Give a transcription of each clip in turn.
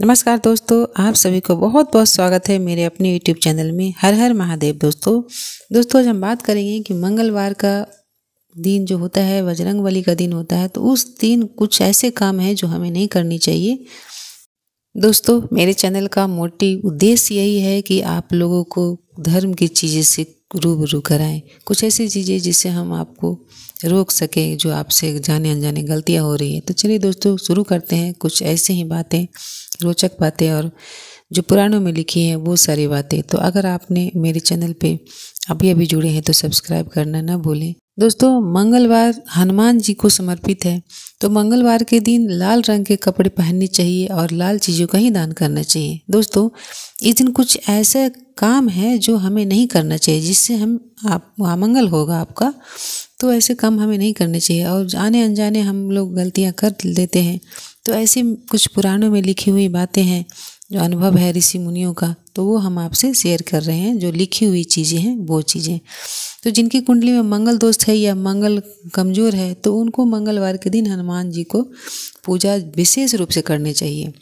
नमस्कार दोस्तों आप सभी को बहुत बहुत स्वागत है मेरे अपने यूट्यूब चैनल में हर हर महादेव दोस्तों दोस्तों आज हम बात करेंगे कि मंगलवार का दिन जो होता है बजरंग बली का दिन होता है तो उस दिन कुछ ऐसे काम हैं जो हमें नहीं करनी चाहिए दोस्तों मेरे चैनल का मोटी उद्देश्य यही है कि आप लोगों को धर्म की चीज़ें से रूबरू कराएं कुछ ऐसी चीज़ें जिससे हम आपको रोक सकें जो आपसे जाने अनजाने गलतियां हो रही हैं तो चलिए दोस्तों शुरू करते हैं कुछ ऐसे ही बातें रोचक बातें और जो पुराणों में लिखी हैं वो सारी बातें तो अगर आपने मेरे चैनल पे अभी अभी जुड़े हैं तो सब्सक्राइब करना ना भूलें दोस्तों मंगलवार हनुमान जी को समर्पित है तो मंगलवार के दिन लाल रंग के कपड़े पहनने चाहिए और लाल चीज़ों का ही दान करना चाहिए दोस्तों इस दिन कुछ ऐसा काम है जो हमें नहीं करना चाहिए जिससे हम आप अमंगल होगा आपका तो ऐसे काम हमें नहीं करने चाहिए और जाने अनजाने हम लोग गलतियाँ कर लेते हैं तो ऐसी कुछ पुराणों में लिखी हुई बातें हैं जो अनुभव है ऋषि मुनियों का तो वो हम आपसे शेयर कर रहे हैं जो लिखी हुई चीज़ें हैं वो चीज़ें तो जिनकी कुंडली में मंगल दोस्त है या मंगल कमज़ोर है तो उनको मंगलवार के दिन हनुमान जी को पूजा विशेष रूप से करनी चाहिए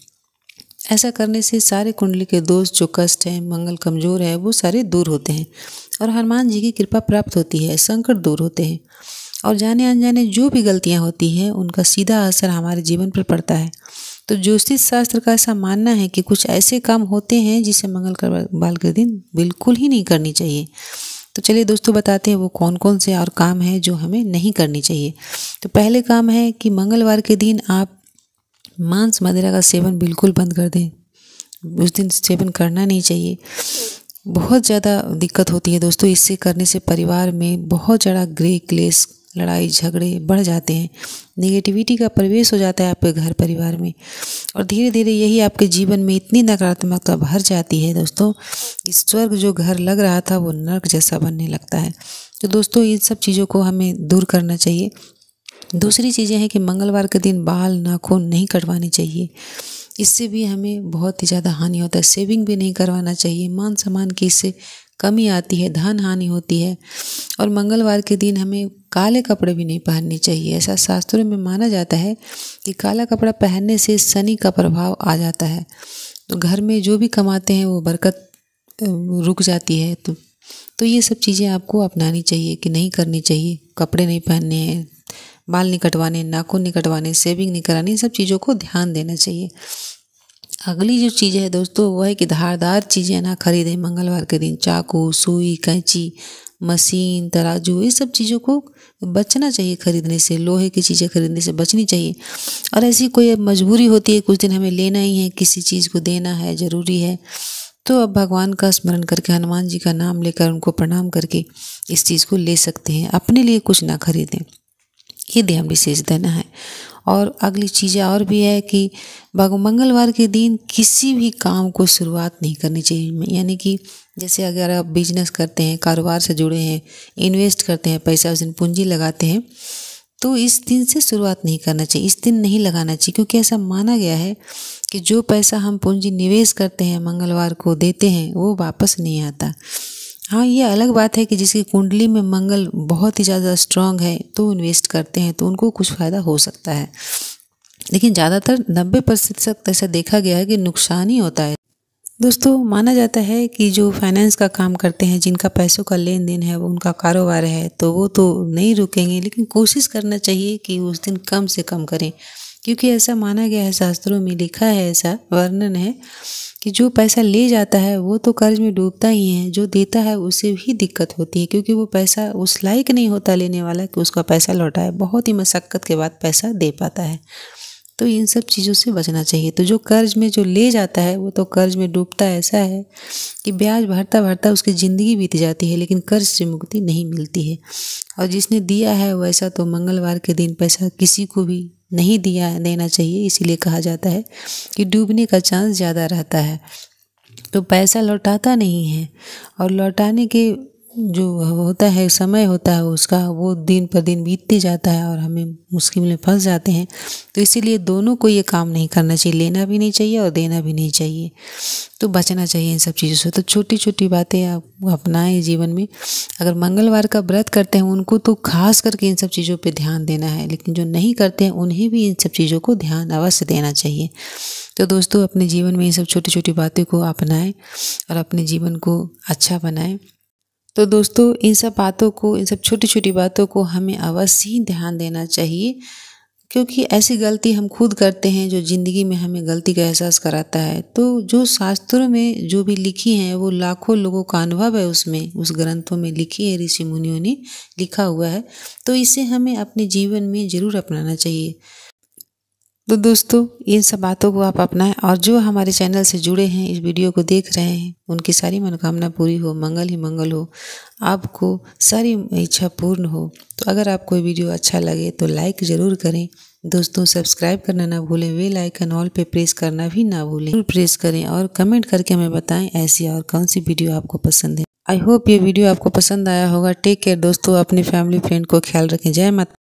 ऐसा करने से सारे कुंडली के दोष जो कष्ट हैं मंगल कमज़ोर है वो सारे दूर होते हैं और हनुमान जी की कृपा प्राप्त होती है संकट दूर होते हैं और जाने अनजाने जो भी गलतियाँ होती हैं उनका सीधा असर हमारे जीवन पर पड़ता है तो ज्योतिष शास्त्र का ऐसा मानना है कि कुछ ऐसे काम होते हैं जिसे मंगल बाल के दिन बिल्कुल ही नहीं करनी चाहिए तो चलिए दोस्तों बताते हैं वो कौन कौन से और काम हैं जो हमें नहीं करनी चाहिए तो पहले काम है कि मंगलवार के दिन आप मांस मदिरा का सेवन बिल्कुल बंद कर दें उस दिन सेवन करना नहीं चाहिए बहुत ज़्यादा दिक्कत होती है दोस्तों इससे करने से परिवार में बहुत ज़्यादा ग्रे क्लेश लड़ाई झगड़े बढ़ जाते हैं नेगेटिविटी का प्रवेश हो जाता है आपके घर परिवार में और धीरे धीरे यही आपके जीवन में इतनी नकारात्मकता भर जाती है दोस्तों स्वर्ग जो घर लग रहा था वो नर्क जैसा बनने लगता है तो दोस्तों इन सब चीज़ों को हमें दूर करना चाहिए दूसरी चीज़ें हैं कि मंगलवार के दिन बाल नाखून नहीं कटवाने चाहिए इससे भी हमें बहुत ही ज़्यादा हानि होता है सेविंग भी नहीं करवाना चाहिए मान सम्मान की इससे कमी आती है धन हानि होती है और मंगलवार के दिन हमें काले कपड़े भी नहीं पहनने चाहिए ऐसा शास्त्रों में माना जाता है कि काला कपड़ा पहनने से शनि का प्रभाव आ जाता है तो घर में जो भी कमाते हैं वो बरकत रुक जाती है तो तो ये सब चीज़ें आपको अपनानी चाहिए कि नहीं करनी चाहिए कपड़े नहीं पहनने हैं बाल नहीं कटवाने नाखून नहीं कटवाने सेविंग नहीं करानी इन सब चीज़ों को ध्यान देना चाहिए अगली जो चीज़ है दोस्तों वह है कि धारदार चीज़ें ना खरीदें मंगलवार के दिन चाकू सुई कैंची मशीन तराजू ये सब चीज़ों को बचना चाहिए खरीदने से लोहे की चीज़ें खरीदने से बचनी चाहिए और ऐसी कोई मजबूरी होती है कुछ दिन हमें लेना ही है किसी चीज़ को देना है ज़रूरी है तो अब भगवान का स्मरण करके हनुमान जी का नाम लेकर उनको प्रणाम करके इस चीज़ को ले सकते हैं अपने लिए कुछ ना खरीदें ये ध्यान विशेष देना है और अगली चीज़ और भी है कि मंगलवार के दिन किसी भी काम को शुरुआत नहीं करनी चाहिए यानी कि जैसे अगर आप बिजनेस करते हैं कारोबार से जुड़े हैं इन्वेस्ट करते हैं पैसा उस दिन पूंजी लगाते हैं तो इस दिन से शुरुआत नहीं करना चाहिए इस दिन नहीं लगाना चाहिए क्योंकि ऐसा माना गया है कि जो पैसा हम पूंजी निवेश करते हैं मंगलवार को देते हैं वो वापस नहीं आता हाँ ये अलग बात है कि जिसकी कुंडली में मंगल बहुत ही ज़्यादा स्ट्रांग है तो इन्वेस्ट करते हैं तो उनको कुछ फ़ायदा हो सकता है लेकिन ज़्यादातर नब्बे प्रतिशत तो ऐसा देखा गया है कि नुकसान ही होता है दोस्तों माना जाता है कि जो फाइनेंस का काम करते हैं जिनका पैसों का लेन देन है वो उनका कारोबार है तो वो तो नहीं रुकेंगे लेकिन कोशिश करना चाहिए कि उस दिन कम से कम करें क्योंकि ऐसा माना गया है शास्त्रों में लिखा है ऐसा वर्णन है कि जो पैसा ले जाता है वो तो कर्ज में डूबता ही है जो देता है उसे भी दिक्कत होती है क्योंकि वो पैसा उस लायक नहीं होता लेने वाला कि उसका पैसा लौटाए बहुत ही मशक्क़त के बाद पैसा दे पाता है तो इन सब चीज़ों से बचना चाहिए तो जो कर्ज में जो ले जाता है वो तो कर्ज में डूबता ऐसा है कि ब्याज भरता भरता उसकी ज़िंदगी बीत जाती है लेकिन कर्ज से मुक्ति नहीं मिलती है और जिसने दिया है वैसा तो मंगलवार के दिन पैसा किसी को भी नहीं दिया देना चाहिए इसीलिए कहा जाता है कि डूबने का चांस ज़्यादा रहता है तो पैसा लौटाता नहीं है और लौटाने के जो होता है समय होता है उसका वो दिन पर दिन बीतते जाता है और हमें मुश्किल में फंस जाते हैं तो इसीलिए दोनों को ये काम नहीं करना चाहिए लेना भी नहीं चाहिए और देना भी नहीं चाहिए तो बचना चाहिए इन सब चीज़ों से तो छोटी छोटी बातें आप अपनाएं जीवन में अगर मंगलवार का व्रत करते हैं उनको तो खास करके इन सब चीज़ों पर ध्यान देना है लेकिन जो नहीं करते हैं उन्हें भी इन सब चीज़ों को ध्यान अवश्य देना चाहिए तो दोस्तों अपने जीवन में ये सब छोटी छोटी बातें को अपनाएं और अपने जीवन को अच्छा बनाएं तो दोस्तों इन सब बातों को इन सब छोटी छोटी बातों को हमें अवश्य ही ध्यान देना चाहिए क्योंकि ऐसी गलती हम खुद करते हैं जो ज़िंदगी में हमें गलती का एहसास कराता है तो जो शास्त्रों में जो भी लिखी हैं वो लाखों लोगों का अनुभव है उसमें उस ग्रंथों में लिखी है ऋषि मुनियों ने लिखा हुआ है तो इसे हमें अपने जीवन में ज़रूर अपनाना चाहिए तो दोस्तों इन सब बातों को आप अपनाएं और जो हमारे चैनल से जुड़े हैं इस वीडियो को देख रहे हैं उनकी सारी मनोकामना पूरी हो मंगल ही मंगल हो आपको सारी इच्छा पूर्ण हो तो अगर आपको वीडियो अच्छा लगे तो लाइक ज़रूर करें दोस्तों सब्सक्राइब करना ना भूलें वे लाइकन ऑल पे प्रेस करना भी ना भूलें जरूर प्रेस करें और कमेंट करके हमें बताएं ऐसी और कौन सी वीडियो आपको पसंद है आई होप ये वीडियो आपको पसंद आया होगा टेक केयर दोस्तों अपने फैमिली फ्रेंड को ख्याल रखें जय माता